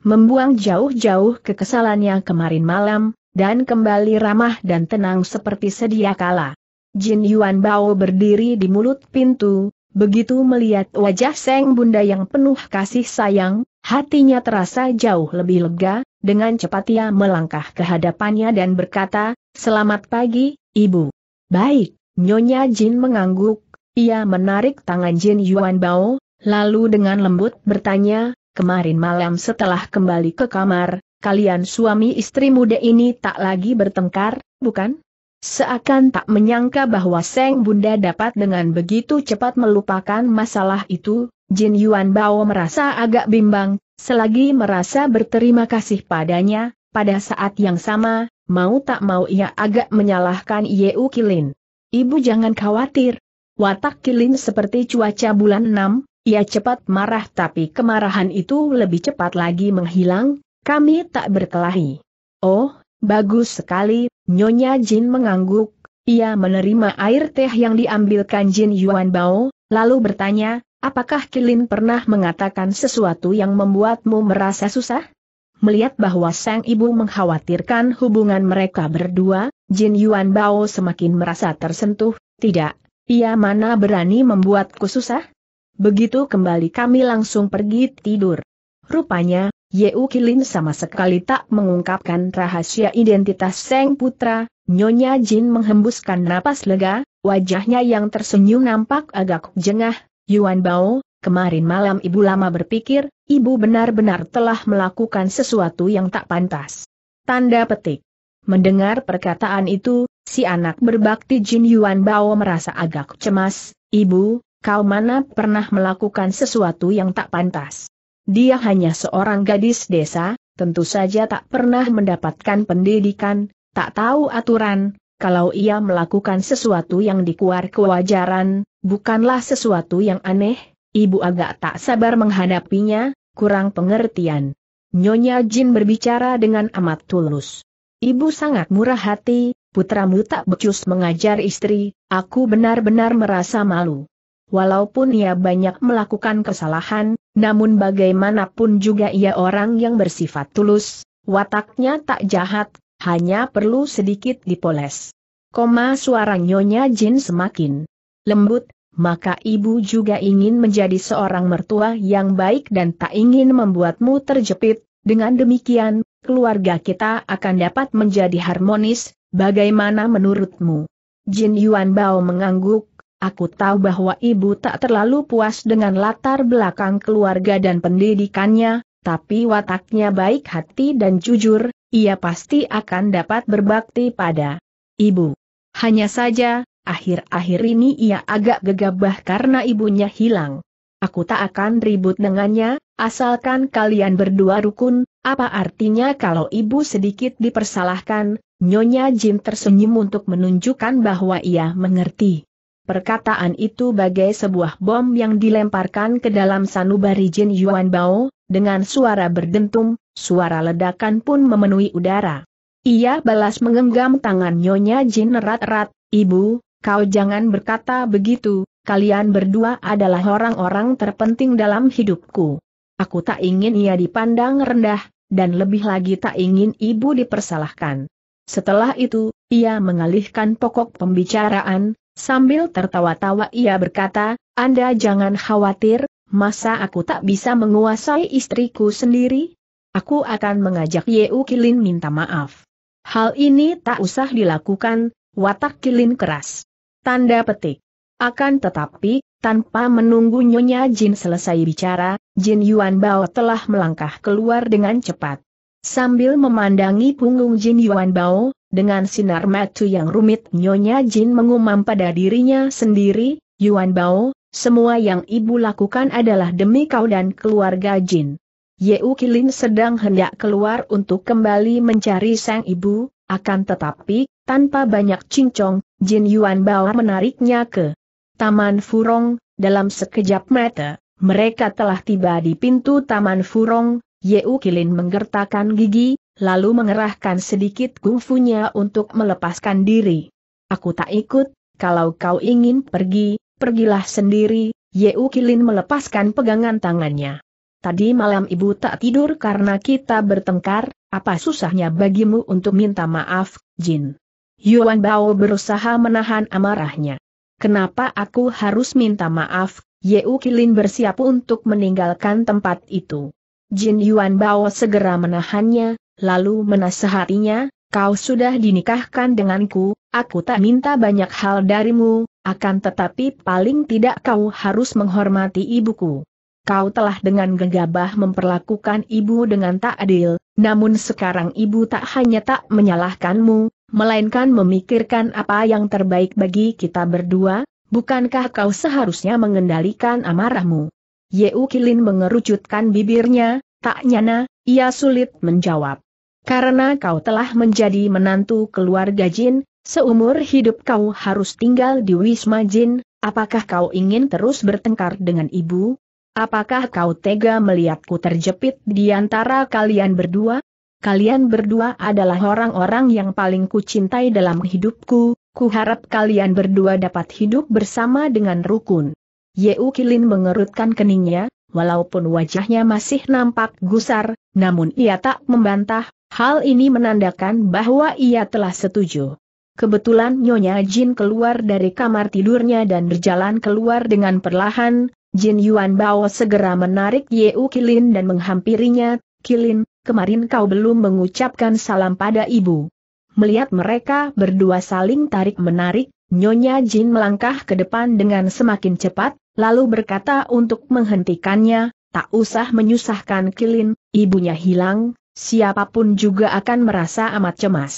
membuang jauh-jauh kekesalannya kemarin malam, dan kembali ramah dan tenang seperti sedia kala. Jin Yuan Bao berdiri di mulut pintu, begitu melihat wajah Seng Bunda yang penuh kasih sayang, hatinya terasa jauh lebih lega, dengan cepat ia melangkah ke hadapannya dan berkata, Selamat pagi, Ibu. Baik, Nyonya Jin mengangguk, ia menarik tangan Jin Yuan Bao, lalu dengan lembut bertanya, kemarin malam setelah kembali ke kamar, kalian suami istri muda ini tak lagi bertengkar, bukan? Seakan tak menyangka bahwa Seng Bunda dapat dengan begitu cepat melupakan masalah itu, Jin Yuan Bao merasa agak bimbang, selagi merasa berterima kasih padanya, pada saat yang sama, mau tak mau ia agak menyalahkan Yeu Kilin. Ibu jangan khawatir. Watak Kilin seperti cuaca bulan 6, ia cepat marah tapi kemarahan itu lebih cepat lagi menghilang, kami tak berkelahi. Oh, bagus sekali, Nyonya Jin mengangguk, ia menerima air teh yang diambilkan Jin Yuan Bao, lalu bertanya, apakah Kilin pernah mengatakan sesuatu yang membuatmu merasa susah? Melihat bahwa sang ibu mengkhawatirkan hubungan mereka berdua, Jin Yuan Bao semakin merasa tersentuh, tidak, ia mana berani membuatku susah? Begitu kembali kami langsung pergi tidur. Rupanya, Yeu Kilin sama sekali tak mengungkapkan rahasia identitas Seng Putra, Nyonya Jin menghembuskan napas lega, wajahnya yang tersenyum nampak agak jengah, Yuan Bao, kemarin malam ibu lama berpikir, ibu benar-benar telah melakukan sesuatu yang tak pantas. Tanda petik. Mendengar perkataan itu, si anak berbakti Jin Yuan Bao merasa agak cemas, ibu, kau mana pernah melakukan sesuatu yang tak pantas. Dia hanya seorang gadis desa, tentu saja tak pernah mendapatkan pendidikan, tak tahu aturan, kalau ia melakukan sesuatu yang dikuar kewajaran, bukanlah sesuatu yang aneh, ibu agak tak sabar menghadapinya, kurang pengertian. Nyonya Jin berbicara dengan amat tulus. Ibu sangat murah hati, putramu tak becus mengajar istri, aku benar-benar merasa malu walaupun ia banyak melakukan kesalahan, namun bagaimanapun juga ia orang yang bersifat tulus, wataknya tak jahat, hanya perlu sedikit dipoles. Koma suara Nyonya Jin semakin lembut, maka ibu juga ingin menjadi seorang mertua yang baik dan tak ingin membuatmu terjepit, dengan demikian, keluarga kita akan dapat menjadi harmonis, bagaimana menurutmu? Jin Yuan Bao mengangguk, Aku tahu bahwa ibu tak terlalu puas dengan latar belakang keluarga dan pendidikannya, tapi wataknya baik hati dan jujur, ia pasti akan dapat berbakti pada ibu. Hanya saja, akhir-akhir ini ia agak gegabah karena ibunya hilang. Aku tak akan ribut dengannya, asalkan kalian berdua rukun, apa artinya kalau ibu sedikit dipersalahkan, Nyonya Jin tersenyum untuk menunjukkan bahwa ia mengerti. Perkataan itu bagai sebuah bom yang dilemparkan ke dalam sanubari Jin Yuan Bao, dengan suara berdentum, suara ledakan pun memenuhi udara. Ia balas mengenggam tangan Nyonya Jin erat-erat, Ibu, kau jangan berkata begitu, kalian berdua adalah orang-orang terpenting dalam hidupku. Aku tak ingin ia dipandang rendah, dan lebih lagi tak ingin ibu dipersalahkan. Setelah itu, ia mengalihkan pokok pembicaraan, Sambil tertawa-tawa ia berkata, Anda jangan khawatir, masa aku tak bisa menguasai istriku sendiri? Aku akan mengajak Yeu Kilin minta maaf. Hal ini tak usah dilakukan, watak Kilin keras. Tanda petik. Akan tetapi, tanpa menunggu Nyonya Jin selesai bicara, Jin Yuan Bao telah melangkah keluar dengan cepat. Sambil memandangi punggung Jin Yuan Bao, dengan sinar mata yang rumit Nyonya Jin mengumam pada dirinya sendiri, Yuan Bao, semua yang ibu lakukan adalah demi kau dan keluarga Jin. Ye Kilin sedang hendak keluar untuk kembali mencari sang ibu, akan tetapi, tanpa banyak cincong, Jin Yuan Bao menariknya ke Taman Furong, dalam sekejap mata, mereka telah tiba di pintu Taman Furong, Yeu Kilin menggertakkan gigi, lalu mengerahkan sedikit kungfunya untuk melepaskan diri. Aku tak ikut, kalau kau ingin pergi, pergilah sendiri, Yeu Kilin melepaskan pegangan tangannya. Tadi malam ibu tak tidur karena kita bertengkar, apa susahnya bagimu untuk minta maaf, Jin? Yuan Bao berusaha menahan amarahnya. Kenapa aku harus minta maaf, Yeu Kilin bersiap untuk meninggalkan tempat itu. Jin Yuan Bao segera menahannya, lalu menasehatinya, kau sudah dinikahkan denganku, aku tak minta banyak hal darimu, akan tetapi paling tidak kau harus menghormati ibuku. Kau telah dengan gegabah memperlakukan ibu dengan tak adil, namun sekarang ibu tak hanya tak menyalahkanmu, melainkan memikirkan apa yang terbaik bagi kita berdua, bukankah kau seharusnya mengendalikan amarahmu? Ye Kilin mengerucutkan bibirnya, tak nyana, ia sulit menjawab. Karena kau telah menjadi menantu keluarga Jin, seumur hidup kau harus tinggal di Wisma Jin, apakah kau ingin terus bertengkar dengan ibu? Apakah kau tega melihatku terjepit di antara kalian berdua? Kalian berdua adalah orang-orang yang paling kucintai dalam hidupku, Kuharap kalian berdua dapat hidup bersama dengan rukun. Yeu Kilin mengerutkan keningnya, walaupun wajahnya masih nampak gusar, namun ia tak membantah, hal ini menandakan bahwa ia telah setuju. Kebetulan Nyonya Jin keluar dari kamar tidurnya dan berjalan keluar dengan perlahan, Jin Yuan Bao segera menarik Yeu Kilin dan menghampirinya, Kilin, kemarin kau belum mengucapkan salam pada ibu. Melihat mereka berdua saling tarik-menarik, Nyonya Jin melangkah ke depan dengan semakin cepat, lalu berkata untuk menghentikannya, tak usah menyusahkan Kilin, ibunya hilang, siapapun juga akan merasa amat cemas.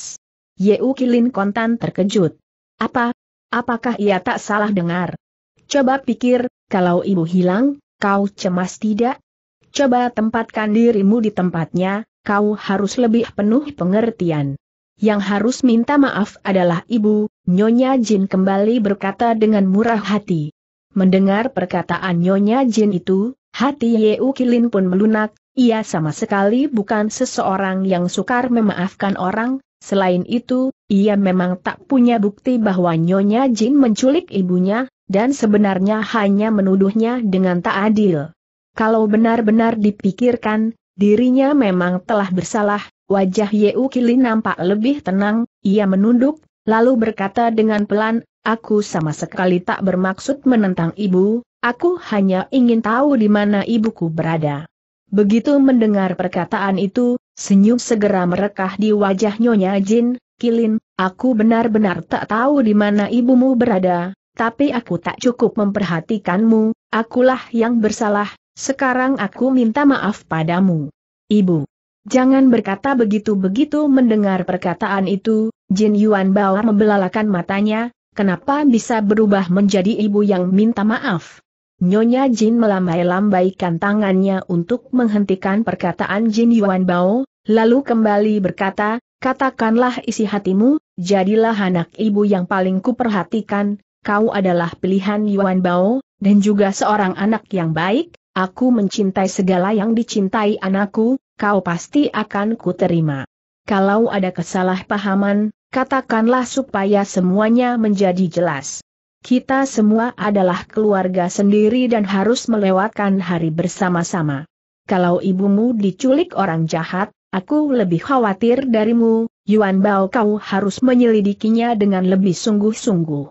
Yeu Kilin kontan terkejut. Apa? Apakah ia tak salah dengar? Coba pikir, kalau ibu hilang, kau cemas tidak? Coba tempatkan dirimu di tempatnya, kau harus lebih penuh pengertian yang harus minta maaf adalah ibu, Nyonya Jin kembali berkata dengan murah hati. Mendengar perkataan Nyonya Jin itu, hati Yeu Kilin pun melunak, ia sama sekali bukan seseorang yang sukar memaafkan orang, selain itu, ia memang tak punya bukti bahwa Nyonya Jin menculik ibunya, dan sebenarnya hanya menuduhnya dengan tak adil. Kalau benar-benar dipikirkan, dirinya memang telah bersalah, Wajah Yeu Kilin nampak lebih tenang, ia menunduk, lalu berkata dengan pelan, aku sama sekali tak bermaksud menentang ibu, aku hanya ingin tahu di mana ibuku berada. Begitu mendengar perkataan itu, senyum segera merekah di wajah Nyonya Jin, Kilin, aku benar-benar tak tahu di mana ibumu berada, tapi aku tak cukup memperhatikanmu, akulah yang bersalah, sekarang aku minta maaf padamu. Ibu. Jangan berkata begitu-begitu mendengar perkataan itu, Jin Yuan Bao membelalakan matanya, kenapa bisa berubah menjadi ibu yang minta maaf? Nyonya Jin melambai-lambaikan tangannya untuk menghentikan perkataan Jin Yuan Bao, lalu kembali berkata, katakanlah isi hatimu, jadilah anak ibu yang paling kuperhatikan, kau adalah pilihan Yuan Bao, dan juga seorang anak yang baik, aku mencintai segala yang dicintai anakku, kau pasti akan kuterima. Kalau ada kesalahpahaman, katakanlah supaya semuanya menjadi jelas. Kita semua adalah keluarga sendiri dan harus melewatkan hari bersama-sama. Kalau ibumu diculik orang jahat, aku lebih khawatir darimu, Yuan Bao kau harus menyelidikinya dengan lebih sungguh-sungguh.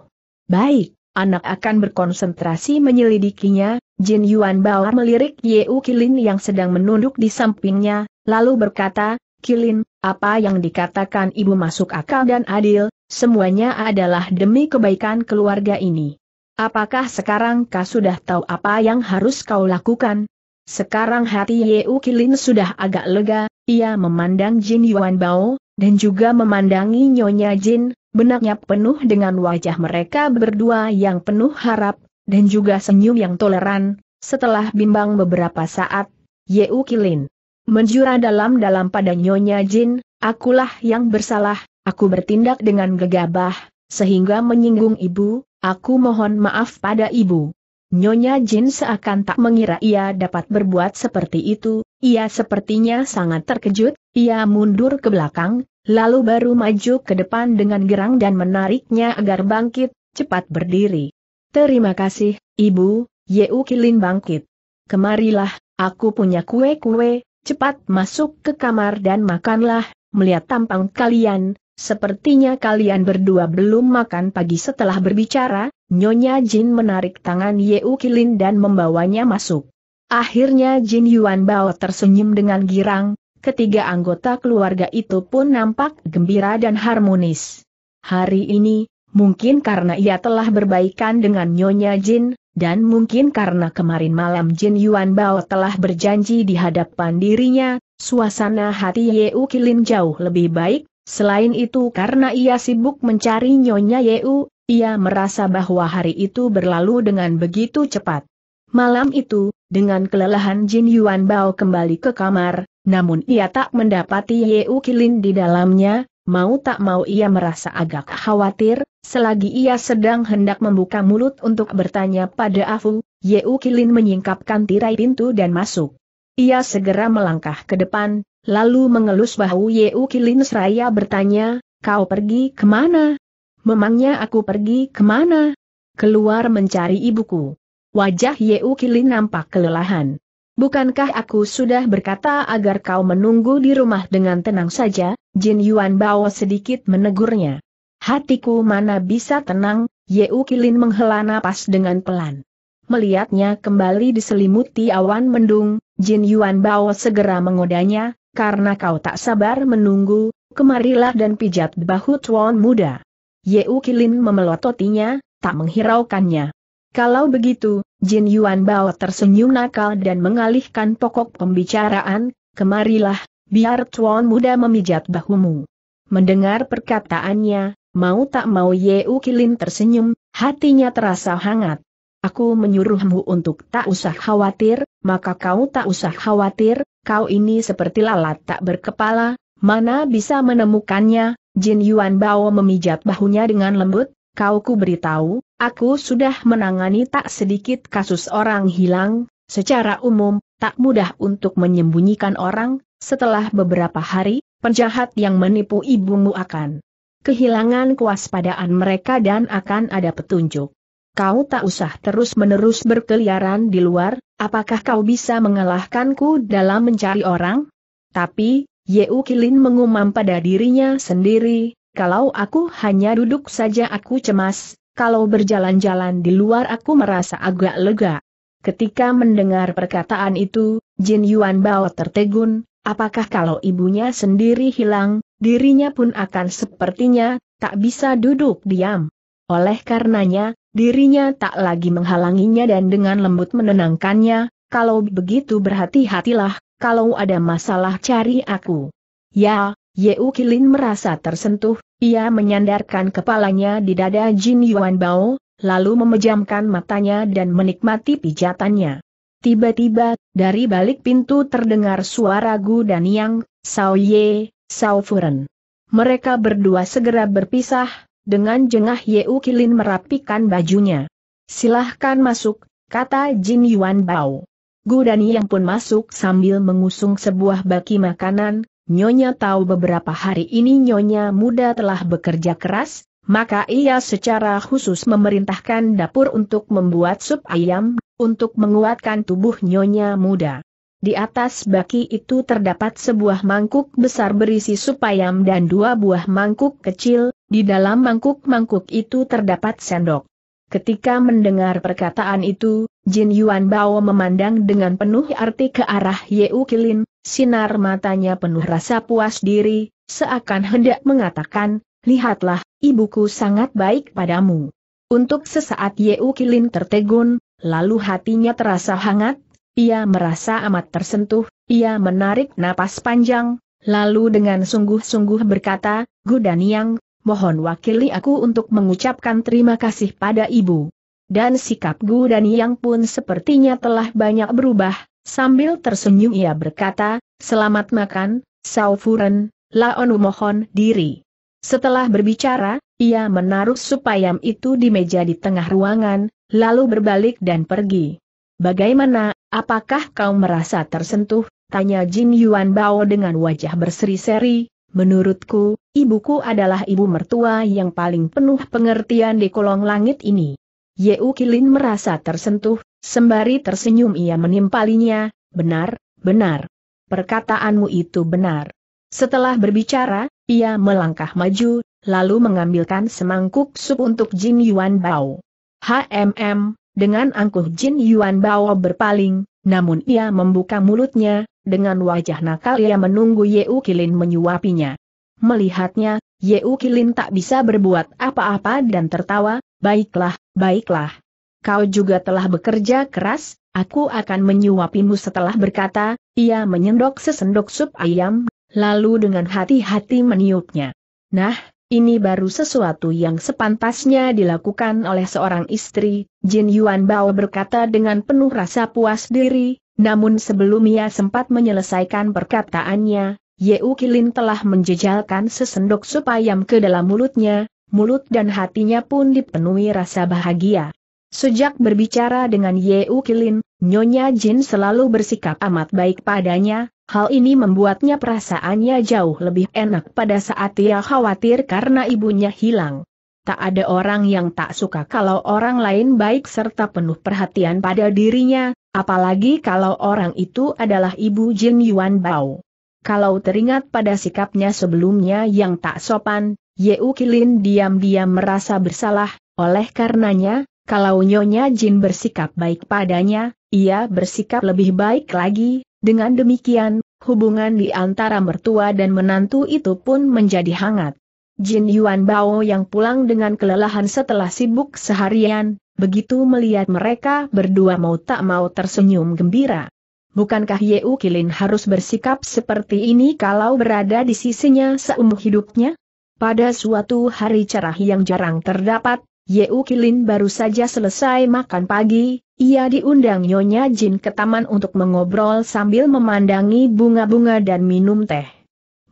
Baik, Anak akan berkonsentrasi menyelidikinya, Jin Yuan Bao melirik U Kilin yang sedang menunduk di sampingnya, lalu berkata, Kilin, apa yang dikatakan ibu masuk akal dan adil, semuanya adalah demi kebaikan keluarga ini. Apakah sekarang kau sudah tahu apa yang harus kau lakukan? Sekarang hati Ye U Kilin sudah agak lega, ia memandang Jin Yuan Bao, dan juga memandangi Nyonya Jin, benaknya penuh dengan wajah mereka berdua yang penuh harap, dan juga senyum yang toleran, setelah bimbang beberapa saat, Yeu Kilin menjura dalam-dalam pada Nyonya Jin, akulah yang bersalah, aku bertindak dengan gegabah, sehingga menyinggung ibu, aku mohon maaf pada ibu. Nyonya Jin seakan tak mengira ia dapat berbuat seperti itu, ia sepertinya sangat terkejut, ia mundur ke belakang, lalu baru maju ke depan dengan gerang dan menariknya agar bangkit, cepat berdiri. Terima kasih, Ibu, Yeu Kilin bangkit. Kemarilah, aku punya kue-kue, cepat masuk ke kamar dan makanlah, melihat tampang kalian, Sepertinya kalian berdua belum makan pagi setelah berbicara, Nyonya Jin menarik tangan Ye Ukilin dan membawanya masuk. Akhirnya Jin Yuan Bao tersenyum dengan girang, ketiga anggota keluarga itu pun nampak gembira dan harmonis. Hari ini, mungkin karena ia telah berbaikan dengan Nyonya Jin, dan mungkin karena kemarin malam Jin Yuan Bao telah berjanji di hadapan dirinya, suasana hati Ye Ukilin jauh lebih baik, selain itu karena ia sibuk mencari Nyonya Ye U ia merasa bahwa hari itu berlalu dengan begitu cepat. Malam itu, dengan kelelahan Jin Yuan Bao kembali ke kamar, namun ia tak mendapati Ye U Kilin di dalamnya, mau tak mau ia merasa agak khawatir, selagi ia sedang hendak membuka mulut untuk bertanya pada Afu, Ye U Kilin menyingkapkan tirai pintu dan masuk. Ia segera melangkah ke depan, lalu mengelus bahu Ye U Kilin seraya bertanya, kau pergi kemana? Memangnya aku pergi kemana? Keluar mencari ibuku. Wajah Yeu Kili nampak kelelahan. Bukankah aku sudah berkata agar kau menunggu di rumah dengan tenang saja, Jin Yuan Bao sedikit menegurnya. Hatiku mana bisa tenang, Yeu Kilin menghela napas dengan pelan. Melihatnya kembali diselimuti awan mendung, Jin Yuan Bao segera mengodanya, karena kau tak sabar menunggu, kemarilah dan pijat bahu tuan muda. Yeu Kilin memelototinya, tak menghiraukannya. Kalau begitu, Jin Yuan Bao tersenyum nakal dan mengalihkan pokok pembicaraan, kemarilah, biar tuan muda memijat bahumu. Mendengar perkataannya, mau tak mau Yeu Kilin tersenyum, hatinya terasa hangat. Aku menyuruhmu untuk tak usah khawatir, maka kau tak usah khawatir, kau ini seperti lalat tak berkepala, mana bisa menemukannya, Jin Yuan Bao memijat bahunya dengan lembut, kau ku beritahu, aku sudah menangani tak sedikit kasus orang hilang, secara umum, tak mudah untuk menyembunyikan orang, setelah beberapa hari, penjahat yang menipu ibumu akan kehilangan kewaspadaan mereka dan akan ada petunjuk. Kau tak usah terus-menerus berkeliaran di luar, apakah kau bisa mengalahkanku dalam mencari orang? Tapi, Yeu Kilin mengumam pada dirinya sendiri, kalau aku hanya duduk saja aku cemas, kalau berjalan-jalan di luar aku merasa agak lega. Ketika mendengar perkataan itu, Jin Yuan Bao tertegun, apakah kalau ibunya sendiri hilang, dirinya pun akan sepertinya, tak bisa duduk diam. Oleh karenanya, dirinya tak lagi menghalanginya dan dengan lembut menenangkannya, kalau begitu berhati-hatilah, kalau ada masalah cari aku. Ya, Yeu Kilin merasa tersentuh, ia menyandarkan kepalanya di dada Jin Yuan Bao, lalu memejamkan matanya dan menikmati pijatannya. Tiba-tiba, dari balik pintu terdengar suara Gu dan Yang, Sao Ye, Sao Furen. Mereka berdua segera berpisah, dengan jengah Yeu Kilin merapikan bajunya. Silahkan masuk, kata Jin Yuan Bao. Gurani yang pun masuk sambil mengusung sebuah baki makanan, Nyonya tahu beberapa hari ini Nyonya muda telah bekerja keras, maka ia secara khusus memerintahkan dapur untuk membuat sup ayam, untuk menguatkan tubuh Nyonya muda. Di atas baki itu terdapat sebuah mangkuk besar berisi sup ayam dan dua buah mangkuk kecil, di dalam mangkuk-mangkuk itu terdapat sendok. Ketika mendengar perkataan itu, Jin Yuan Bao memandang dengan penuh arti ke arah Ye U Kilin, sinar matanya penuh rasa puas diri, seakan hendak mengatakan, lihatlah, ibuku sangat baik padamu. Untuk sesaat Ye U Kilin tertegun, lalu hatinya terasa hangat, ia merasa amat tersentuh, ia menarik napas panjang, lalu dengan sungguh-sungguh berkata, Gu Yang, mohon wakili aku untuk mengucapkan terima kasih pada ibu. Dan sikap Gu dan Yang pun sepertinya telah banyak berubah, sambil tersenyum ia berkata, selamat makan, Saufuren, Laonu mohon diri. Setelah berbicara, ia menaruh supayam itu di meja di tengah ruangan, lalu berbalik dan pergi. Bagaimana, apakah kau merasa tersentuh? Tanya Jin Yuan Bao dengan wajah berseri-seri, Menurutku, ibuku adalah ibu mertua yang paling penuh pengertian di kolong langit ini. Yeu Kilin merasa tersentuh, sembari tersenyum ia menimpalinya, benar, benar. Perkataanmu itu benar. Setelah berbicara, ia melangkah maju, lalu mengambilkan semangkuk sup untuk Jin Yuan Bao. HMM, dengan angkuh Jin Yuan Bao berpaling, namun ia membuka mulutnya, dengan wajah nakal ia menunggu Yeu Kilin menyuapinya. Melihatnya, Yeu Kilin tak bisa berbuat apa-apa dan tertawa, baiklah, baiklah. Kau juga telah bekerja keras, aku akan menyuapimu setelah berkata, ia menyendok sesendok sup ayam, lalu dengan hati-hati meniupnya. Nah, ini baru sesuatu yang sepantasnya dilakukan oleh seorang istri, Jin Yuan Bao berkata dengan penuh rasa puas diri, namun sebelum ia sempat menyelesaikan perkataannya, Yeu Kilin telah menjejalkan sesendok sup ayam ke dalam mulutnya, mulut dan hatinya pun dipenuhi rasa bahagia. Sejak berbicara dengan Yeu Kilin, Nyonya Jin selalu bersikap amat baik padanya, hal ini membuatnya perasaannya jauh lebih enak pada saat ia khawatir karena ibunya hilang. Tak ada orang yang tak suka kalau orang lain baik serta penuh perhatian pada dirinya, Apalagi kalau orang itu adalah ibu Jin Yuan Bao. Kalau teringat pada sikapnya sebelumnya yang tak sopan, Yeu Kilin diam-diam merasa bersalah, oleh karenanya, kalau Nyonya Jin bersikap baik padanya, ia bersikap lebih baik lagi, dengan demikian, hubungan di antara mertua dan menantu itu pun menjadi hangat. Jin Yuan Bao yang pulang dengan kelelahan setelah sibuk seharian, Begitu melihat mereka berdua mau tak mau tersenyum gembira. Bukankah Yeu Kilin harus bersikap seperti ini kalau berada di sisinya seumur hidupnya? Pada suatu hari cerah yang jarang terdapat, Yeu Kilin baru saja selesai makan pagi, ia diundang Nyonya Jin ke taman untuk mengobrol sambil memandangi bunga-bunga dan minum teh.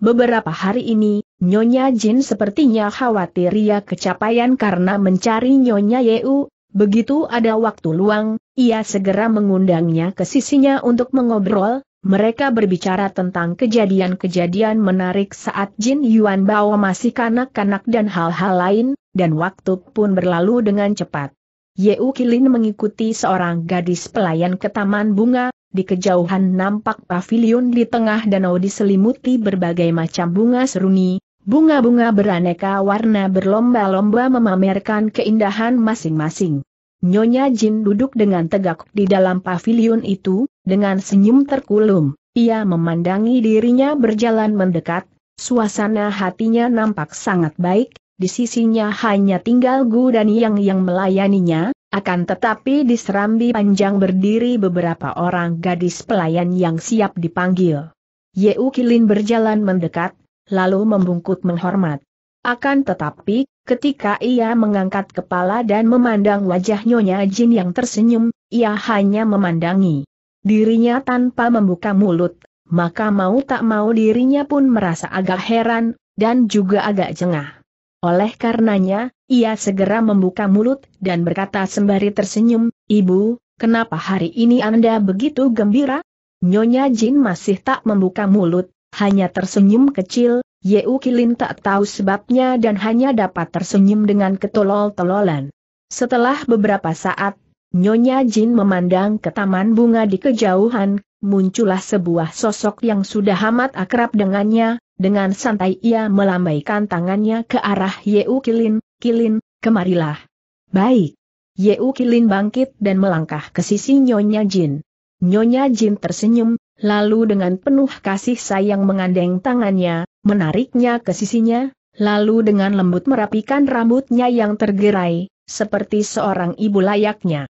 Beberapa hari ini, Nyonya Jin sepertinya khawatir ia kecapaian karena mencari Nyonya Yeu, Begitu ada waktu luang, ia segera mengundangnya ke sisinya untuk mengobrol, mereka berbicara tentang kejadian-kejadian menarik saat Jin Yuan Bao masih kanak-kanak dan hal-hal lain, dan waktu pun berlalu dengan cepat. Ye Kilin mengikuti seorang gadis pelayan ke taman bunga, di kejauhan nampak pavilion di tengah danau diselimuti berbagai macam bunga seruni, Bunga-bunga beraneka warna berlomba-lomba memamerkan keindahan masing-masing. Nyonya Jin duduk dengan tegak di dalam pavilion itu, dengan senyum terkulum. Ia memandangi dirinya berjalan mendekat, suasana hatinya nampak sangat baik, di sisinya hanya tinggal Gu dan Yang yang melayaninya, akan tetapi di serambi panjang berdiri beberapa orang gadis pelayan yang siap dipanggil. Yeu Kilin berjalan mendekat, lalu membungkuk menghormat. Akan tetapi, ketika ia mengangkat kepala dan memandang wajah Nyonya Jin yang tersenyum, ia hanya memandangi dirinya tanpa membuka mulut, maka mau tak mau dirinya pun merasa agak heran, dan juga agak jengah. Oleh karenanya, ia segera membuka mulut dan berkata sembari tersenyum, Ibu, kenapa hari ini Anda begitu gembira? Nyonya Jin masih tak membuka mulut, hanya tersenyum kecil, Yeu Kilin tak tahu sebabnya dan hanya dapat tersenyum dengan ketolol-tololan. Setelah beberapa saat, Nyonya Jin memandang ke taman bunga di kejauhan, muncullah sebuah sosok yang sudah amat akrab dengannya, dengan santai ia melambaikan tangannya ke arah Yeu Kilin, Kilin, kemarilah. Baik. Yeu Kilin bangkit dan melangkah ke sisi Nyonya Jin. Nyonya Jin tersenyum, lalu dengan penuh kasih sayang mengandeng tangannya, menariknya ke sisinya, lalu dengan lembut merapikan rambutnya yang tergerai, seperti seorang ibu layaknya.